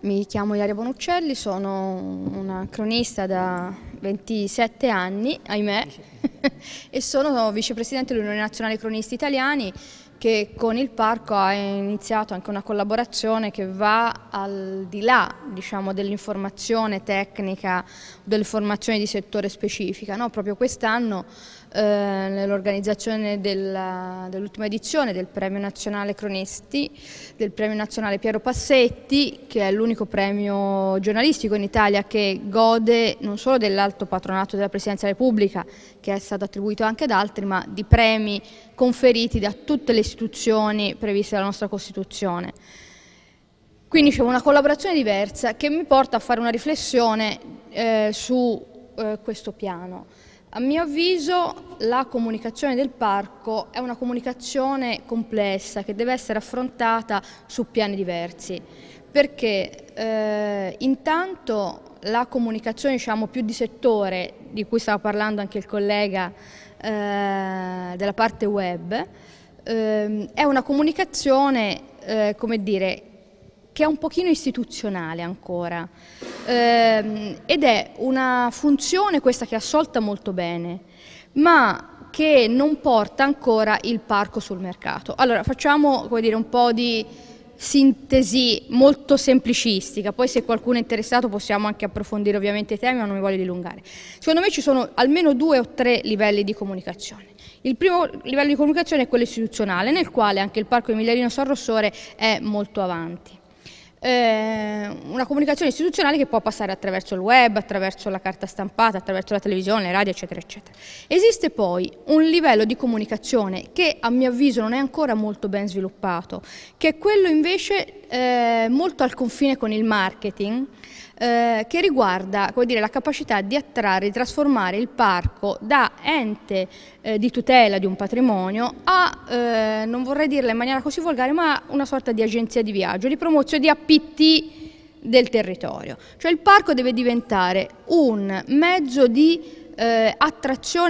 Mi chiamo Iaria Bonuccelli, sono una cronista da 27 anni, ahimè, e sono vicepresidente dell'Unione Nazionale Cronisti Italiani che con il parco ha iniziato anche una collaborazione che va al di là diciamo, dell'informazione tecnica, delle formazioni di settore specifica. No? Proprio quest'anno eh, nell'organizzazione dell'ultima dell edizione del Premio Nazionale Cronisti, del Premio Nazionale Piero Passetti, che è l'unico premio giornalistico in Italia che gode non solo dell'alto patronato della Presidenza della Repubblica, che è stato attribuito anche ad altri, ma di premi conferiti da tutte le istituzioni previste dalla nostra Costituzione. Quindi c'è una collaborazione diversa che mi porta a fare una riflessione eh, su eh, questo piano. A mio avviso la comunicazione del parco è una comunicazione complessa che deve essere affrontata su piani diversi perché eh, intanto la comunicazione diciamo, più di settore di cui stava parlando anche il collega eh, della parte web eh, è una comunicazione eh, come dire, che è un pochino istituzionale ancora Ehm, ed è una funzione questa che è assolta molto bene, ma che non porta ancora il parco sul mercato. Allora facciamo dire, un po' di sintesi molto semplicistica, poi se qualcuno è interessato possiamo anche approfondire ovviamente i temi, ma non mi voglio dilungare. Secondo me ci sono almeno due o tre livelli di comunicazione. Il primo livello di comunicazione è quello istituzionale, nel quale anche il Parco Emiliarino San Rossore è molto avanti eh, una comunicazione istituzionale che può passare attraverso il web, attraverso la carta stampata, attraverso la televisione, le radio, eccetera, eccetera. Esiste poi un livello di comunicazione che a mio avviso non è ancora molto ben sviluppato, che è quello invece eh, molto al confine con il marketing, eh, che riguarda dire, la capacità di attrarre, di trasformare il parco da ente eh, di tutela di un patrimonio a, eh, non vorrei dirla in maniera così volgare, ma una sorta di agenzia di viaggio, di promozione, di appitti del territorio. Cioè il parco deve diventare un mezzo di eh, a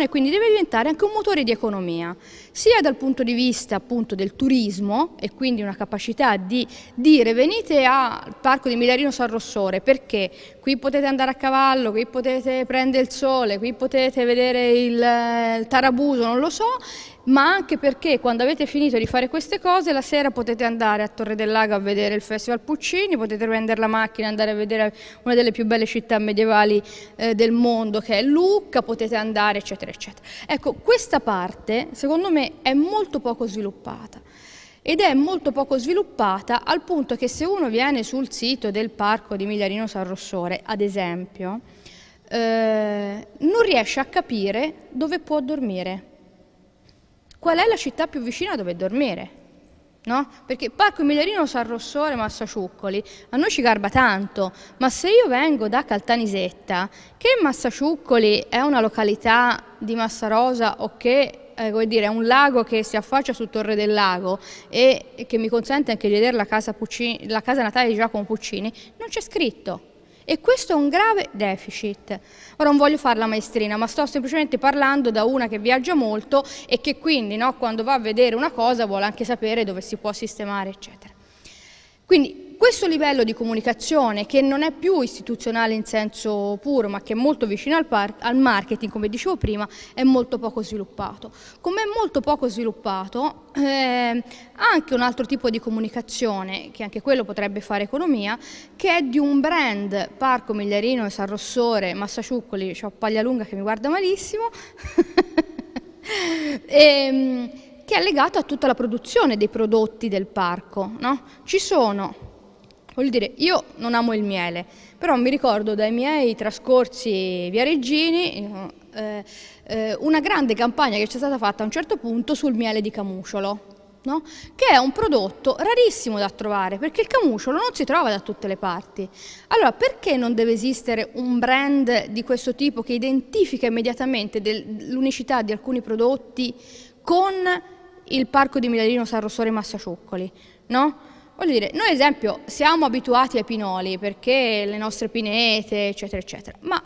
quindi deve diventare anche un motore di economia, sia dal punto di vista appunto del turismo e quindi una capacità di dire venite al parco di Milarino San Rossore perché qui potete andare a cavallo, qui potete prendere il sole, qui potete vedere il, eh, il Tarabuso, non lo so, ma anche perché quando avete finito di fare queste cose la sera potete andare a Torre del Lago a vedere il Festival Puccini, potete prendere la macchina e andare a vedere una delle più belle città medievali eh, del mondo che è Lucca, potete andare eccetera eccetera. Ecco, questa parte secondo me è molto poco sviluppata ed è molto poco sviluppata al punto che se uno viene sul sito del parco di Migliarino San Rossore, ad esempio, eh, non riesce a capire dove può dormire qual è la città più vicina dove dormire. No? Perché Parco Migliorino San Rossore, Massaciuccoli, a noi ci garba tanto, ma se io vengo da Caltanisetta, che Massaciuccoli è una località di Massarosa o che eh, come dire, è un lago che si affaccia su Torre del Lago e che mi consente anche di vedere la casa, Puccini, la casa natale di Giacomo Puccini, non c'è scritto e questo è un grave deficit. Ora non voglio fare la maestrina, ma sto semplicemente parlando da una che viaggia molto e che quindi no, quando va a vedere una cosa vuole anche sapere dove si può sistemare, eccetera. Quindi questo livello di comunicazione che non è più istituzionale in senso puro ma che è molto vicino al, al marketing come dicevo prima è molto poco sviluppato. Come è molto poco sviluppato eh, anche un altro tipo di comunicazione che anche quello potrebbe fare economia che è di un brand Parco Migliarino, San Rossore, Massaciuccoli, ho paglia lunga che mi guarda malissimo e, ehm, che è legato a tutta la produzione dei prodotti del parco. No? Ci sono Voglio dire, io non amo il miele, però mi ricordo dai miei trascorsi viareggini eh, eh, una grande campagna che c'è stata fatta a un certo punto sul miele di camucciolo. No? che è un prodotto rarissimo da trovare perché il camucciolo non si trova da tutte le parti. Allora perché non deve esistere un brand di questo tipo che identifica immediatamente l'unicità di alcuni prodotti con il parco di Milanino San Rossore Massa Massacioccoli? No? Voglio dire, noi ad esempio siamo abituati ai pinoli perché le nostre pinete, eccetera, eccetera, ma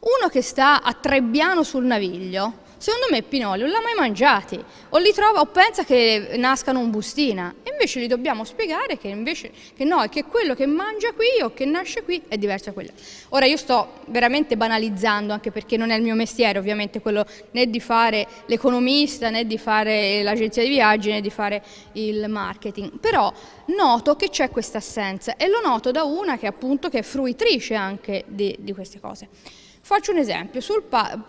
uno che sta a Trebbiano sul Naviglio Secondo me Pinoli non l'ha mai mangiati o li trova o pensa che nascano un bustina e invece gli dobbiamo spiegare che, invece, che no, che quello che mangia qui o che nasce qui è diverso da quello. Ora io sto veramente banalizzando anche perché non è il mio mestiere ovviamente quello né di fare l'economista né di fare l'agenzia di viaggi né di fare il marketing, però noto che c'è questa assenza e lo noto da una che appunto che è fruitrice anche di, di queste cose. Faccio un esempio,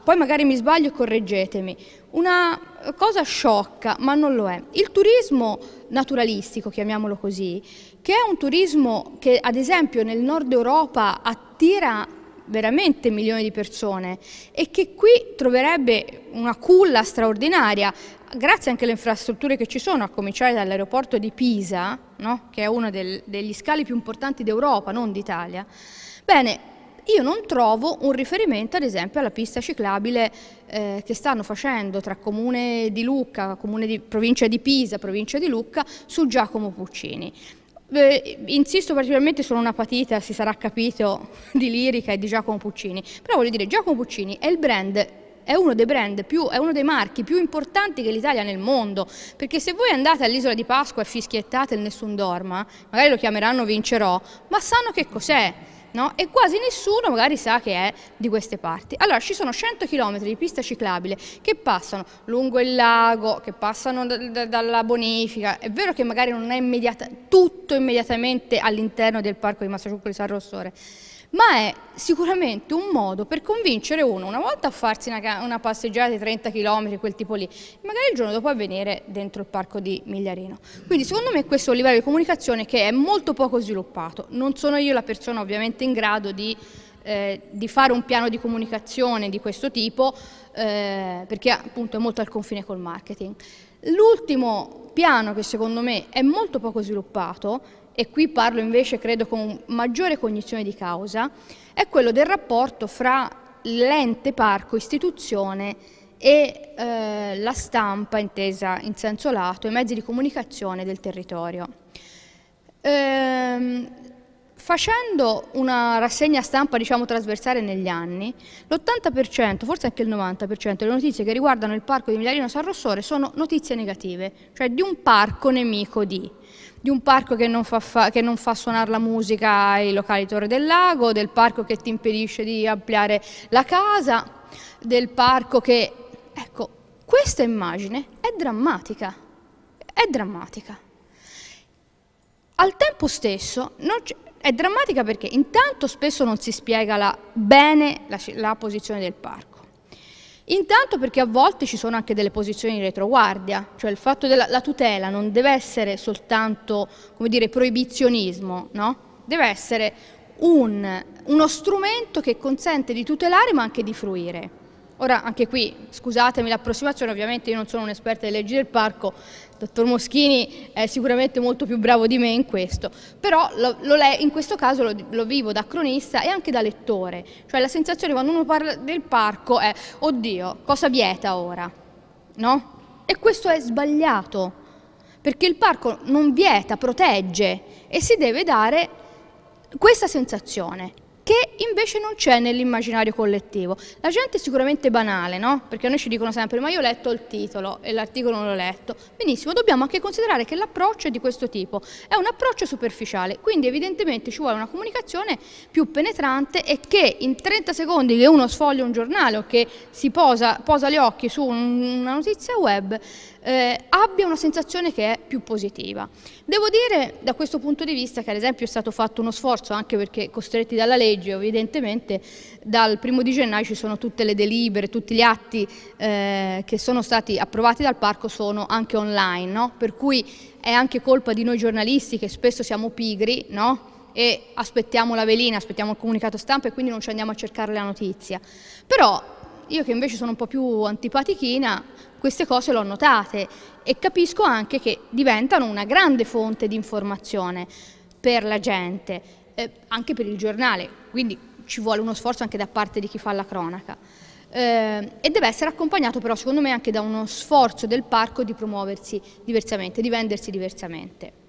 poi magari mi sbaglio e correggetemi, una cosa sciocca ma non lo è. Il turismo naturalistico, chiamiamolo così, che è un turismo che ad esempio nel nord Europa attira veramente milioni di persone e che qui troverebbe una culla straordinaria grazie anche alle infrastrutture che ci sono, a cominciare dall'aeroporto di Pisa, no? che è uno del, degli scali più importanti d'Europa, non d'Italia. Bene, io non trovo un riferimento ad esempio alla pista ciclabile eh, che stanno facendo tra Comune di Lucca, Comune di, Provincia di Pisa, Provincia di Lucca su Giacomo Puccini. Eh, insisto particolarmente su una patita, si sarà capito, di Lirica e di Giacomo Puccini, però voglio dire Giacomo Puccini è il brand è uno dei brand più, è uno dei marchi più importanti che l'Italia nel mondo, perché se voi andate all'isola di Pasqua e fischiettate il Nessun Dorma, magari lo chiameranno Vincerò, ma sanno che cos'è, no? e quasi nessuno magari sa che è di queste parti. Allora ci sono 100 km di pista ciclabile che passano lungo il lago, che passano dalla bonifica, è vero che magari non è immediata, tutto immediatamente all'interno del parco di Massaciuccoli San Rossore, ma è sicuramente un modo per convincere uno una volta a farsi una, una passeggiata di 30 km, quel tipo lì, magari il giorno dopo a venire dentro il parco di Migliarino. Quindi secondo me questo è un livello di comunicazione che è molto poco sviluppato, non sono io la persona ovviamente in grado di, eh, di fare un piano di comunicazione di questo tipo, eh, perché appunto è molto al confine col marketing. L'ultimo piano che secondo me è molto poco sviluppato e qui parlo invece credo con maggiore cognizione di causa, è quello del rapporto fra l'ente parco istituzione e eh, la stampa intesa in senso lato, i mezzi di comunicazione del territorio. Ehm, facendo una rassegna stampa diciamo trasversale negli anni, l'80%, forse anche il 90% delle notizie che riguardano il parco di Milarino San Rossore sono notizie negative, cioè di un parco nemico di di un parco che non, fa, fa, che non fa suonare la musica ai locali Torre del Lago, del parco che ti impedisce di ampliare la casa, del parco che... Ecco, questa immagine è drammatica, è drammatica. Al tempo stesso è drammatica perché intanto spesso non si spiega la, bene la, la posizione del parco Intanto perché a volte ci sono anche delle posizioni di retroguardia, cioè il fatto della tutela non deve essere soltanto, come dire, proibizionismo, no? Deve essere un, uno strumento che consente di tutelare ma anche di fruire. Ora anche qui, scusatemi l'approssimazione, ovviamente io non sono un esperto delle leggi del parco, il dottor Moschini è sicuramente molto più bravo di me in questo, però lo, lo in questo caso lo, lo, vivo da cronista e anche da lettore, cioè la sensazione quando uno parla del parco è oddio, cosa vieta ora, no? E questo è sbagliato, perché il parco non vieta, protegge e si deve dare questa sensazione invece non c'è nell'immaginario collettivo. La gente è sicuramente banale, no? Perché a noi ci dicono sempre ma io ho letto il titolo e l'articolo non l'ho letto. Benissimo, dobbiamo anche considerare che l'approccio è di questo tipo, è un approccio superficiale, quindi evidentemente ci vuole una comunicazione più penetrante e che in 30 secondi che uno sfoglia un giornale o che si posa, posa gli occhi su una notizia web eh, abbia una sensazione che è più positiva. Devo dire da questo punto di vista che ad esempio è stato fatto uno sforzo anche perché costretti dalla legge ovviamente evidentemente dal primo di gennaio ci sono tutte le delibere, tutti gli atti eh, che sono stati approvati dal parco sono anche online, no? per cui è anche colpa di noi giornalisti che spesso siamo pigri no? e aspettiamo la velina, aspettiamo il comunicato stampa e quindi non ci andiamo a cercare la notizia. Però io che invece sono un po' più antipatichina, queste cose le ho notate e capisco anche che diventano una grande fonte di informazione per la gente eh, anche per il giornale, quindi ci vuole uno sforzo anche da parte di chi fa la cronaca. Eh, e deve essere accompagnato però secondo me anche da uno sforzo del parco di promuoversi diversamente, di vendersi diversamente.